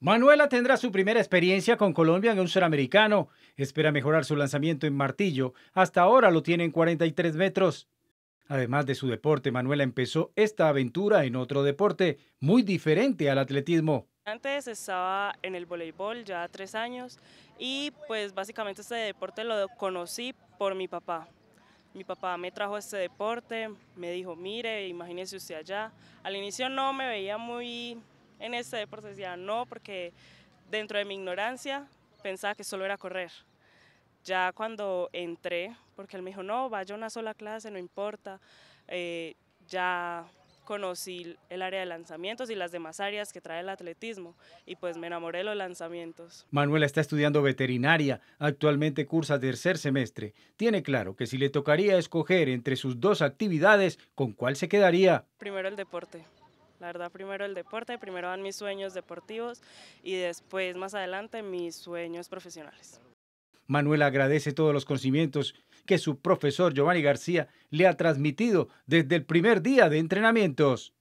Manuela tendrá su primera experiencia con Colombia en un suramericano. Espera mejorar su lanzamiento en martillo. Hasta ahora lo tiene en 43 metros. Además de su deporte, Manuela empezó esta aventura en otro deporte muy diferente al atletismo. Antes estaba en el voleibol ya tres años y pues básicamente este deporte lo conocí por mi papá. Mi papá me trajo este deporte, me dijo, mire, imagínese usted allá. Al inicio no me veía muy en ese deporte decía no, porque dentro de mi ignorancia pensaba que solo era correr. Ya cuando entré, porque él me dijo, no, vaya una sola clase, no importa, eh, ya conocí el área de lanzamientos y las demás áreas que trae el atletismo y pues me enamoré de los lanzamientos. Manuela está estudiando veterinaria, actualmente cursa tercer semestre. Tiene claro que si le tocaría escoger entre sus dos actividades, ¿con cuál se quedaría? Primero el deporte. La verdad, primero el deporte, primero van mis sueños deportivos y después, más adelante, mis sueños profesionales. Manuel agradece todos los conocimientos que su profesor Giovanni García le ha transmitido desde el primer día de entrenamientos.